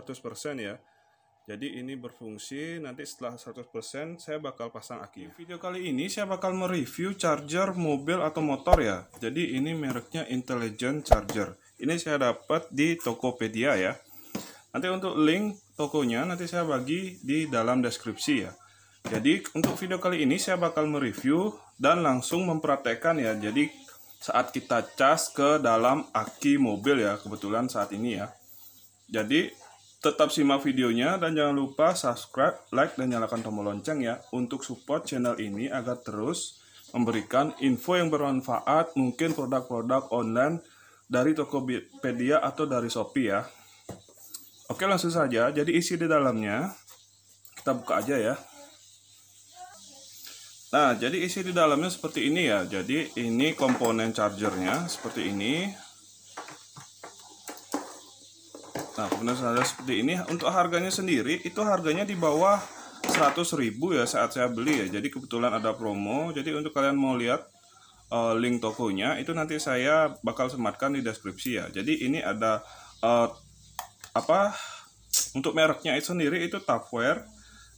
100% ya jadi ini berfungsi nanti setelah 100% saya bakal pasang aki. Video kali ini saya bakal mereview charger mobil atau motor ya. Jadi ini mereknya Intelligent Charger. Ini saya dapat di Tokopedia ya. Nanti untuk link tokonya nanti saya bagi di dalam deskripsi ya. Jadi untuk video kali ini saya bakal mereview dan langsung mempraktekkan ya. Jadi saat kita cas ke dalam aki mobil ya kebetulan saat ini ya. Jadi Tetap simak videonya dan jangan lupa subscribe, like, dan nyalakan tombol lonceng ya untuk support channel ini agar terus memberikan info yang bermanfaat mungkin produk-produk online dari Tokopedia atau dari Shopee ya. Oke langsung saja, jadi isi di dalamnya kita buka aja ya. Nah, jadi isi di dalamnya seperti ini ya. Jadi ini komponen chargernya seperti ini. Nah, penasaran seperti ini untuk harganya sendiri itu harganya di bawah 100.000 ya saat saya beli ya. Jadi kebetulan ada promo. Jadi untuk kalian mau lihat uh, link tokonya itu nanti saya bakal sematkan di deskripsi ya. Jadi ini ada uh, apa untuk mereknya itu sendiri itu Tupperware.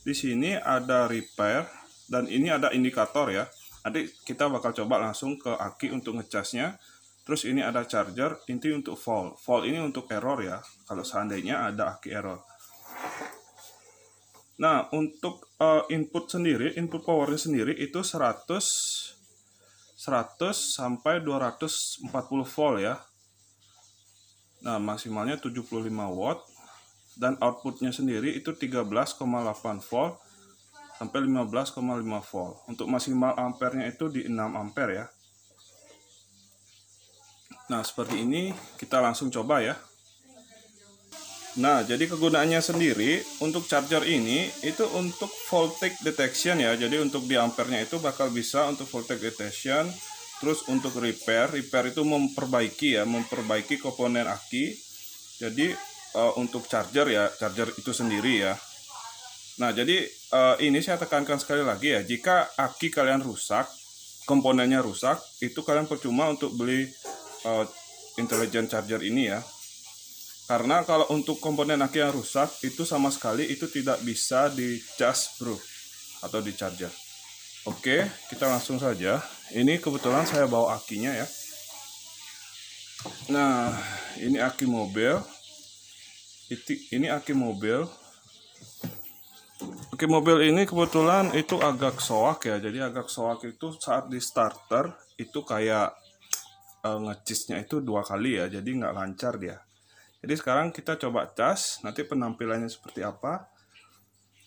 Di sini ada repair dan ini ada indikator ya. Nanti kita bakal coba langsung ke Aki untuk ngecasnya Terus ini ada charger, inti untuk fall. Fall ini untuk error ya, kalau seandainya ada aki error. Nah, untuk uh, input sendiri, input powernya sendiri itu 100 100 sampai 240 volt ya. Nah, maksimalnya 75 watt dan outputnya sendiri itu 13,8 volt sampai 15,5 volt. Untuk maksimal ampernya itu di 6 ampere ya. Nah, seperti ini kita langsung coba ya. Nah, jadi kegunaannya sendiri untuk charger ini itu untuk voltage detection ya. Jadi untuk di ampernya itu bakal bisa untuk voltage detection, terus untuk repair, repair itu memperbaiki ya, memperbaiki komponen aki. Jadi uh, untuk charger ya, charger itu sendiri ya. Nah, jadi uh, ini saya tekankan sekali lagi ya, jika aki kalian rusak, komponennya rusak, itu kalian percuma untuk beli uh, intelligent charger ini ya karena kalau untuk komponen aki yang rusak itu sama sekali itu tidak bisa di charge bro atau di charger oke kita langsung saja ini kebetulan saya bawa akinya ya nah ini aki mobil ini aki mobil Oke, mobil ini kebetulan itu agak soak ya jadi agak soak itu saat di starter itu kayak uh, eh, ngecisnya itu dua kali ya jadi nggak lancar dia jadi sekarang kita coba cas nanti penampilannya seperti apa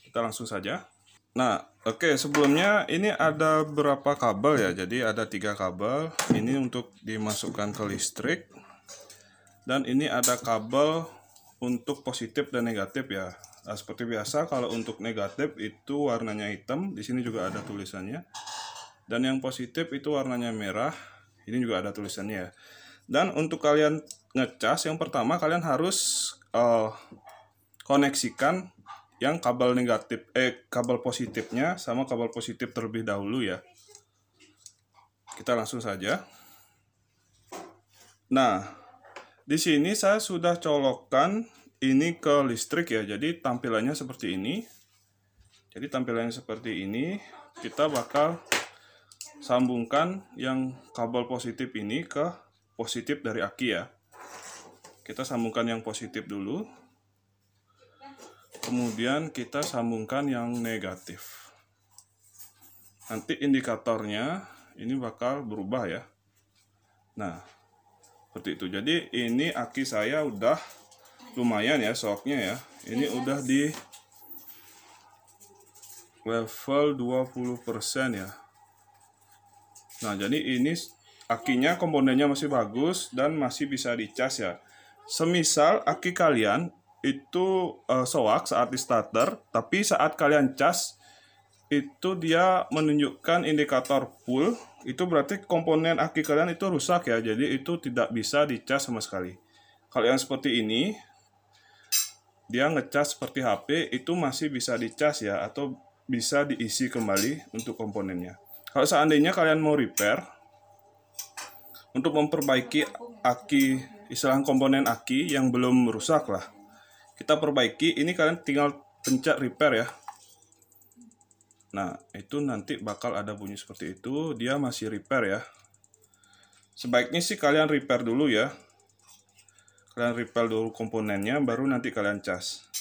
kita langsung saja nah oke okay, sebelumnya ini ada berapa kabel ya jadi ada tiga kabel ini untuk dimasukkan ke listrik dan ini ada kabel untuk positif dan negatif ya Nah, seperti biasa kalau untuk negatif itu warnanya hitam, di sini juga ada tulisannya. Dan yang positif itu warnanya merah. Ini juga ada tulisannya. Dan untuk kalian ngecas yang pertama kalian harus uh, koneksikan yang kabel negatif eh kabel positifnya sama kabel positif terlebih dahulu ya. Kita langsung saja. Nah, di sini saya sudah colokkan ini ke listrik ya. Jadi tampilannya seperti ini. Jadi tampilannya seperti ini. Kita bakal sambungkan yang kabel positif ini ke positif dari aki ya kita sambungkan yang positif dulu kemudian kita sambungkan yang negatif nanti indikatornya ini bakal berubah ya nah seperti itu jadi ini aki saya udah lumayan ya soknya ya ini iya. udah di level 20% ya Nah, jadi ini akinya komponennya masih bagus dan masih bisa dicas ya. Semisal aki kalian itu uh, soak saat di starter, tapi saat kalian cas itu dia menunjukkan indikator full, itu berarti komponen aki kalian itu rusak ya. Jadi itu tidak bisa dicas sama sekali. Kalian seperti ini dia ngecas seperti HP itu masih bisa dicas ya atau bisa diisi kembali untuk komponennya. Kalau seandainya kalian mau repair untuk memperbaiki aki istilah komponen aki yang belum rusak lah. Kita perbaiki, ini kalian tinggal pencet repair ya. Nah, itu nanti bakal ada bunyi seperti itu, dia masih repair ya. Sebaiknya sih kalian repair dulu ya. Kalian repair dulu komponennya baru nanti kalian cas.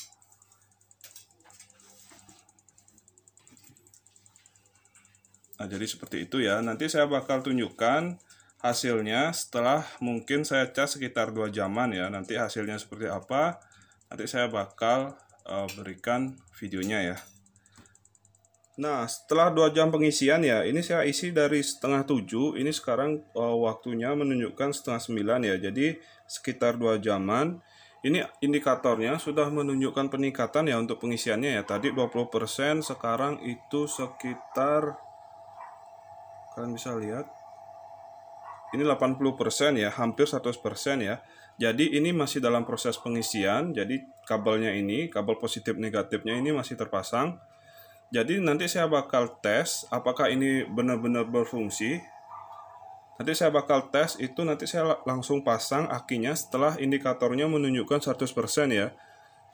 Nah, jadi seperti itu ya. Nanti saya bakal tunjukkan hasilnya setelah mungkin saya cas sekitar 2 jaman ya. Nanti hasilnya seperti apa, nanti saya bakal uh, berikan videonya ya. Nah, setelah 2 jam pengisian ya, ini saya isi dari setengah 7, ini sekarang uh, waktunya menunjukkan setengah 9 ya. Jadi sekitar 2 jaman. Ini indikatornya sudah menunjukkan peningkatan ya untuk pengisiannya ya. Tadi 20%, sekarang itu sekitar kalian bisa lihat ini 80% ya hampir 100% ya jadi ini masih dalam proses pengisian jadi kabelnya ini kabel positif negatifnya ini masih terpasang jadi nanti saya bakal tes apakah ini benar-benar berfungsi nanti saya bakal tes itu nanti saya langsung pasang akinya setelah indikatornya menunjukkan 100% ya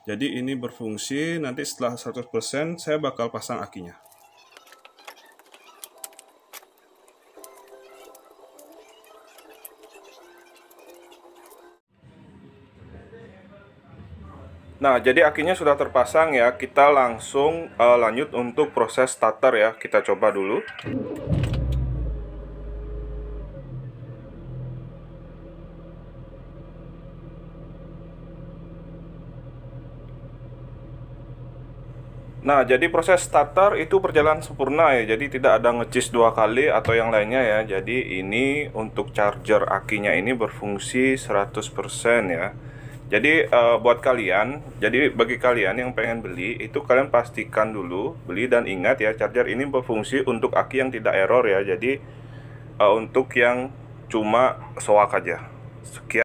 jadi ini berfungsi nanti setelah 100% saya bakal pasang akinya Nah, jadi akhirnya sudah terpasang ya. Kita langsung uh, lanjut untuk proses starter ya. Kita coba dulu. Nah, jadi proses starter itu berjalan sempurna ya. Jadi tidak ada ngecis dua kali atau yang lainnya ya. Jadi ini untuk charger akinya ini berfungsi 100% ya. Jadi uh, buat kalian, jadi bagi kalian yang pengen beli itu kalian pastikan dulu beli dan ingat ya charger ini berfungsi untuk aki yang tidak error ya. Jadi uh, untuk yang cuma soak aja. Sekian